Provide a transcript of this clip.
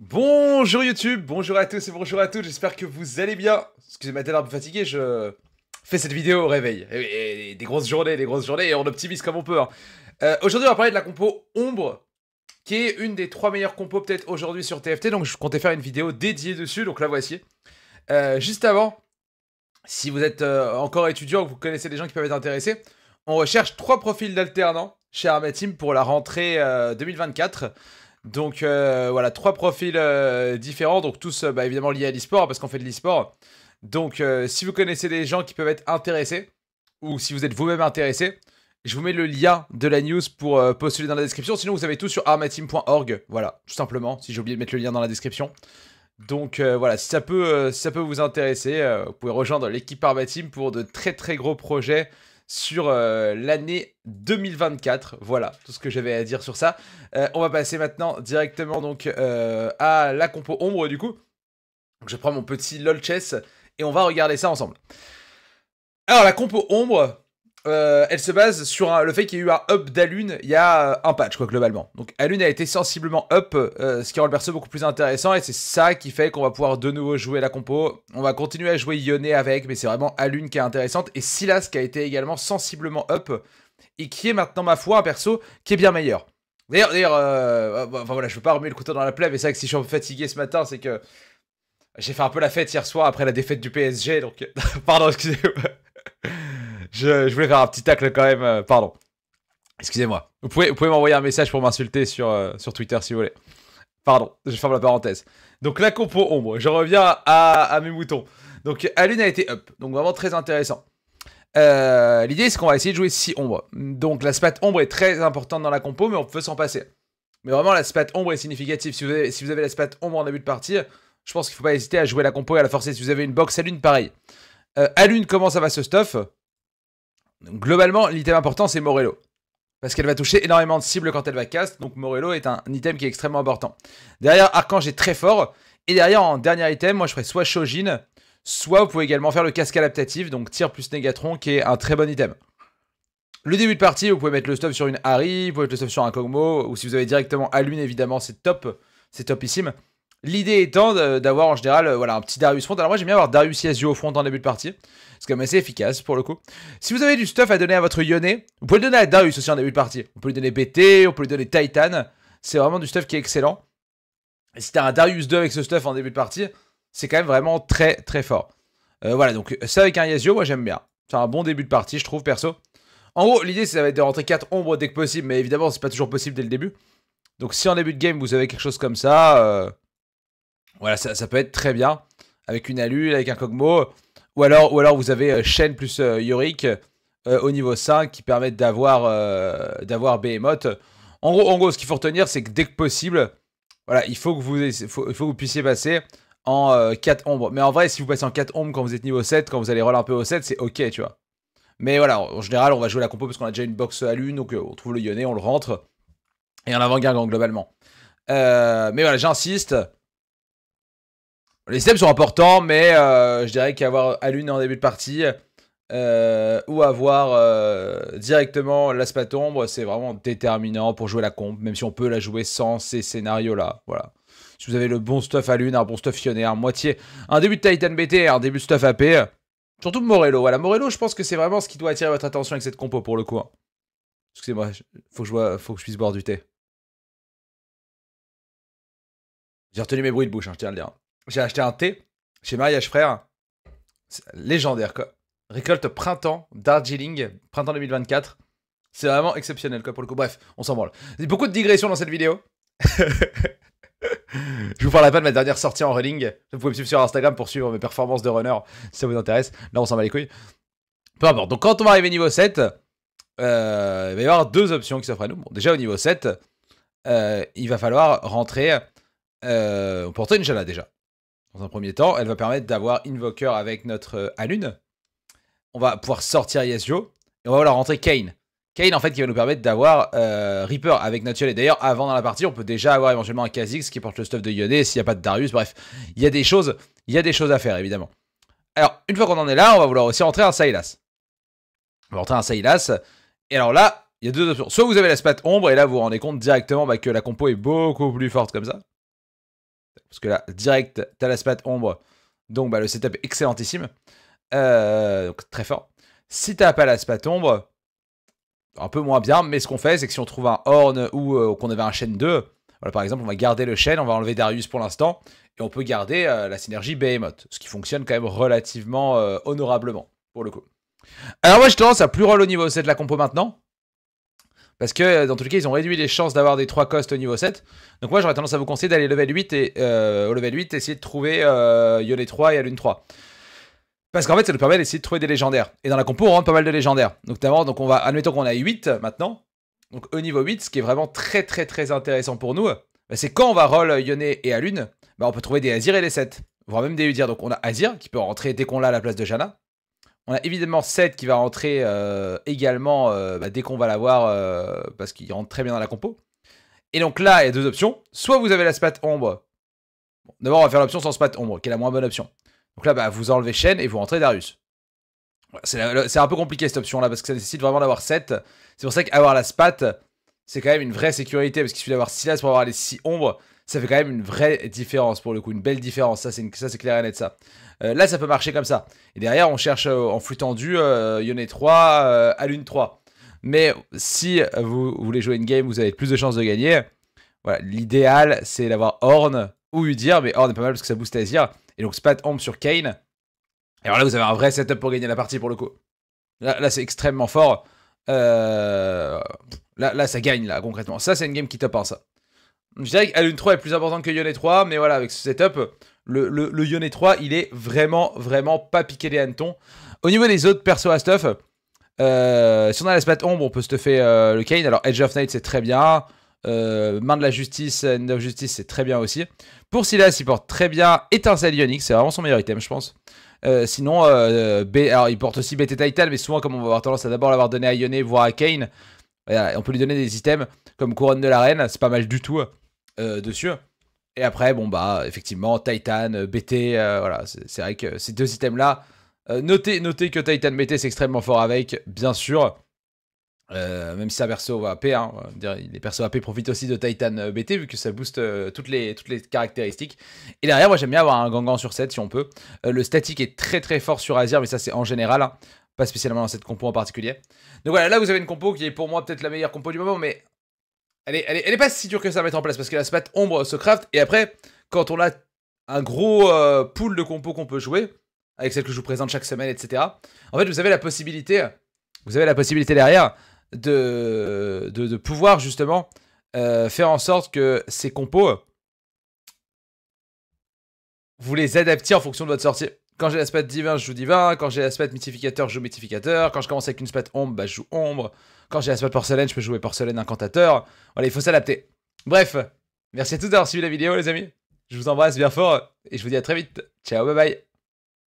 Bonjour YouTube, bonjour à tous et bonjour à toutes, j'espère que vous allez bien. Excusez-moi d'être un peu fatigué, je fais cette vidéo au réveil. Et, des grosses journées, des grosses journées, et on optimise comme on peut. Hein. Euh, aujourd'hui, on va parler de la compo Ombre, qui est une des trois meilleures compos peut-être aujourd'hui sur TFT, donc je comptais faire une vidéo dédiée dessus, donc la voici. Euh, juste avant, si vous êtes euh, encore étudiant, que vous connaissez des gens qui peuvent être intéressés, on recherche trois profils d'alternants chez Armatim pour la rentrée 2024. Donc euh, voilà, trois profils euh, différents, donc tous euh, bah, évidemment liés à l'e-sport, parce qu'on fait de l'e-sport. Donc si vous connaissez des gens qui peuvent être intéressés, ou si vous êtes vous-même intéressé, je vous mets le lien de la news pour postuler dans la description. Sinon, vous avez tout sur armateam.org, voilà, tout simplement, si j'ai oublié de mettre le lien dans la description. Donc voilà, si ça peut, ça peut vous intéresser, vous pouvez rejoindre l'équipe Armateam pour de très très gros projets sur euh, l'année 2024. Voilà tout ce que j'avais à dire sur ça. Euh, on va passer maintenant directement donc euh, à la compo ombre du coup. je prends mon petit LOL chess et on va regarder ça ensemble. Alors la compo ombre, euh, elle se base sur le fait qu'il y a eu un up d'Alune il y a euh, un patch, quoi, globalement. Donc Alune a été sensiblement up, euh, ce qui rend le perso beaucoup plus intéressant, et c'est ça qui fait qu'on va pouvoir de nouveau jouer la compo. On va continuer à jouer Yone avec, mais c'est vraiment Alune qui est intéressante, et Silas qui a été également sensiblement up, et qui est maintenant, ma foi, un perso qui est bien meilleur. D'ailleurs, d'ailleurs, voilà, je veux pas remuer le couteau dans la plaie, mais c'est vrai que si je suis fatigué ce matin, c'est que j'ai fait un peu la fête hier soir après la défaite du PSG, donc pardon, excusez-moi. Je, voulais faire un petit tacle quand même. Euh, pardon. Excusez-moi. Vous pouvez, m'envoyer un message pour m'insulter sur, euh, sur Twitter si vous voulez. Pardon, je ferme la parenthèse. Donc la compo ombre, je reviens à, mes moutons. Donc Alune a été up, donc vraiment très intéressant. Euh, l'idée c'est qu'on va essayer de jouer 6 ombres. Donc la spat ombre est très importante dans la compo, mais on peut s'en passer. Mais vraiment la spat ombre est significative. Si vous avez, si vous avez la spat ombre en début de partie, je pense qu'il ne faut pas hésiter à jouer la compo et à la forcer. Si vous avez une box Alune, pareil. Alune, à comment ça va ce stuff globalement, l'item important, c'est Morello. Parce qu'elle va toucher énormément de cibles quand elle va cast. Donc Morello est un, item qui est extrêmement important. Derrière, Archange est très fort. Et derrière, en dernier item, moi je ferai soit Shojin, soit vous pouvez également faire le casque adaptatif, donc tir plus Négatron, qui est un très bon item. Le début de partie, vous pouvez mettre le stuff sur une Harry, vous pouvez mettre le stuff sur un Kogmo, ou si vous avez directement à évidemment, c'est top, c'est topissime. L'idée étant d'avoir en général euh, voilà, un petit Darius Front. Alors moi j'aime bien avoir Darius Yasuo au front en début de partie. C'est quand même assez efficace pour le coup. Si vous avez du stuff à donner à votre Yone, vous pouvez le donner à Darius aussi en début de partie. On peut lui donner BT, on peut lui donner Titan. C'est vraiment du stuff qui est excellent. Et si t'as un Darius 2 avec ce stuff en début de partie, c'est quand même vraiment très très fort. Euh, voilà, donc ça avec un Yasuo moi j'aime bien. C'est un bon début de partie, je trouve, perso. En gros, l'idée, ça va être de rentrer 4 ombres dès que possible, mais évidemment, c'est pas toujours possible dès le début. Donc si en début de game, vous avez quelque chose comme ça... Euh, voilà, ça, peut être très bien. Avec une Alu, avec un Kogmo. Ou alors, ou alors vous avez euh, Shen plus euh, Yorick euh, au niveau 5 qui permettent d'avoir d'avoir Behemoth. En gros, en gros, ce qu'il faut retenir, c'est que dès que possible, voilà, il faut que vous, vous puissiez passer en 4 ombres. Mais en vrai, si vous passez en 4 ombres quand vous êtes niveau 7, quand vous allez roller un peu au 7, c'est ok, tu vois. Mais voilà, en général, on va jouer la compo parce qu'on a déjà une box à donc on trouve le Yoné, on le rentre. Et en avant-garde, globalement. mais voilà, j'insiste, les steps sont importants, mais euh, je dirais qu'avoir Alune en début de partie euh, ou avoir euh, directement directement ombre, c'est vraiment déterminant pour jouer la comp, même si on peut la jouer sans ces scénarios-là. Voilà. Si vous avez le bon stuff à lune, un bon stuff un moitié, un début de Titan BT, un début de stuff AP, surtout Morello. Voilà, Morello, je pense que c'est vraiment ce qui doit attirer votre attention avec cette compo pour le coup. Hein. Excusez-moi, faut, faut que je puisse boire du thé. J'ai retenu mes bruits de bouche, hein, je tiens à le dire. J'ai acheté un thé chez Mariage Frère. Légendaire, quoi. Récolte printemps Darjeeling, printemps 2024. C'est vraiment exceptionnel, quoi, pour le coup. Bref, on s'en branle. Beaucoup de digressions dans cette vidéo. je vous la pas de ma dernière sortie en running. Vous pouvez me suivre sur Instagram pour suivre mes performances de runner si ça vous intéresse. Là, on s'en bat les couilles. Peu importe. Donc, quand on va arriver niveau 7, euh, il va y avoir deux options qui s'offrent à nous. déjà, au niveau 7, euh, il va falloir rentrer. Euh, on rentrer une déjà dans un premier temps. Elle va permettre d'avoir Invoker avec notre euh, Alune. On va pouvoir sortir Yasuo. Et on va vouloir rentrer Kane. Kane, en fait, qui va nous permettre d'avoir euh, Reaper avec notre Et d'ailleurs, avant dans la partie, on peut déjà avoir éventuellement un Kha'Zix qui porte le stuff de Yone s'il n'y a pas de Darius. Bref, il y a des choses, il y a des choses à faire, évidemment. Alors, une fois qu'on en est là, on va vouloir aussi rentrer un Silas. On va rentrer un Silas. Et alors là, il y a deux options. Soit vous avez la spat ombre, et là, vous vous rendez compte directement bah, que la compo est beaucoup plus forte comme ça parce que là, direct, t'as la spat ombre, donc bah, le setup est excellentissime, euh, donc très fort. Si t'as pas la spat ombre, un peu moins bien, mais ce qu'on fait, c'est que si on trouve un horn ou euh, qu'on avait un chaîne 2, voilà, par exemple, on va garder le chaîne, on va enlever Darius pour l'instant, et on peut garder euh, la synergie Behemoth, ce qui fonctionne quand même relativement honorablement, pour le coup. Alors moi, je tendance à plus roll au niveau 7 la compo maintenant, parce que euh, dans tous les cas, ils ont réduit les chances d'avoir des 3 costes au niveau 7. Donc moi, j'aurais tendance à vous conseiller d'aller level 8 et euh, au level 8, essayer de trouver euh, Yone 3 et Alune 3. Parce qu'en fait, ça nous permet d'essayer de trouver des légendaires. Et dans la compo, on rentre pas mal de légendaires. Donc d'abord, donc on va, admettons qu'on a 8 maintenant. Donc au niveau 8, ce qui est vraiment très très très intéressant pour nous, bah, c'est quand on va roll Yone et Alune, bah, on peut trouver des Azir et les 7. Voire même des Udir. Donc on a Azir qui peut rentrer dès qu'on l'a à la place de Jana. On a évidemment 7 qui va rentrer euh, également euh, bah, dès qu'on va l'avoir euh, parce qu'il rentre très bien dans la compo. Et donc là, il y a deux options. Soit vous avez la spat ombre. D'abord, on va faire l'option sans spat ombre, qui est la moins bonne option. Donc là, bah, vous enlevez chaîne et vous rentrez Darius. c'est un peu compliqué cette option-là parce que ça nécessite vraiment d'avoir 7. C'est pour ça qu'avoir la spat, c'est quand même une vraie sécurité parce qu'il suffit d'avoir 6 pour avoir les 6 ombres ça fait quand même une vraie différence pour le coup, une belle différence. Ça, c'est, ça, c'est clair et net, ça. Euh, là, ça peut marcher comme ça. Et derrière, on cherche euh, en flux tendu euh, Yone 3, à lune 3. Mais si vous, voulez jouer une game, vous avez plus de chances de gagner. Voilà, l'idéal, c'est d'avoir Horn ou Udir, mais Horn est pas mal parce que ça booste Azir. Et donc, Spat Ombre sur Kane. Et alors là, vous avez un vrai setup pour gagner la partie pour le coup. Là, c'est extrêmement fort. Euh, là, là, ça gagne, là, concrètement. Ça, c'est une game qui top 1, ça. Je dirais que 3 est plus important que Yone 3, mais voilà, avec ce setup, le, le, 3, il est vraiment, vraiment pas piqué les hannetons. Au niveau des autres persos à stuff, euh, si on a la ombre, on peut stuffer euh, le Kane. Alors, Edge of Night, c'est très bien. Euh, Main de la Justice, End of Justice, c'est très bien aussi. Pour Silas, il porte très bien Étincelle Ionique, c'est vraiment son meilleur item, je pense. sinon, B... il porte aussi BT Titan, mais souvent, comme on va avoir tendance à d'abord l'avoir donné à Yone, voire à Kane, on peut lui donner des items comme Couronne de la Reine, c'est pas mal du tout. Euh, dessus. Et après, bon, bah, effectivement, Titan, euh, BT, euh, voilà, c'est vrai que ces deux items-là. notez, notez, que Titan BT, c'est extrêmement fort avec, bien sûr. même si un hein, perso AP, va les persos AP profitent aussi de Titan BT vu que ça booste toutes, les, toutes les caractéristiques. Et derrière, moi j'aime bien avoir un Gangan sur 7 si on peut. le statique est très très fort sur Azir, mais ça c'est en général. Hein, pas spécialement dans cette compo en particulier. Donc voilà, là vous avez une compo qui est pour moi peut-être la meilleure compo du moment, mais elle est, pas si dure que ça à mettre en place parce que la spat ombre se craft et après, quand on a un gros euh, pool de compos qu'on peut jouer, avec celle que je vous présente chaque semaine, etc. En fait, vous avez la possibilité, vous avez la possibilité derrière de, de, pouvoir justement euh, faire en sorte que ces compos, euh, vous les adaptiez en fonction de votre sortie. Quand j'ai la spat divin, je joue divin. Quand j'ai la spat mythificateur, je joue mythificateur. Quand je commence avec une spat ombre, bah, je joue ombre. Quand j'ai la spat porcelaine, je peux jouer porcelaine incantateur. Voilà, il faut s'adapter. Bref, merci à tous d'avoir suivi la vidéo, les amis. Je vous embrasse bien fort et je vous dis à très vite. Ciao, bye bye.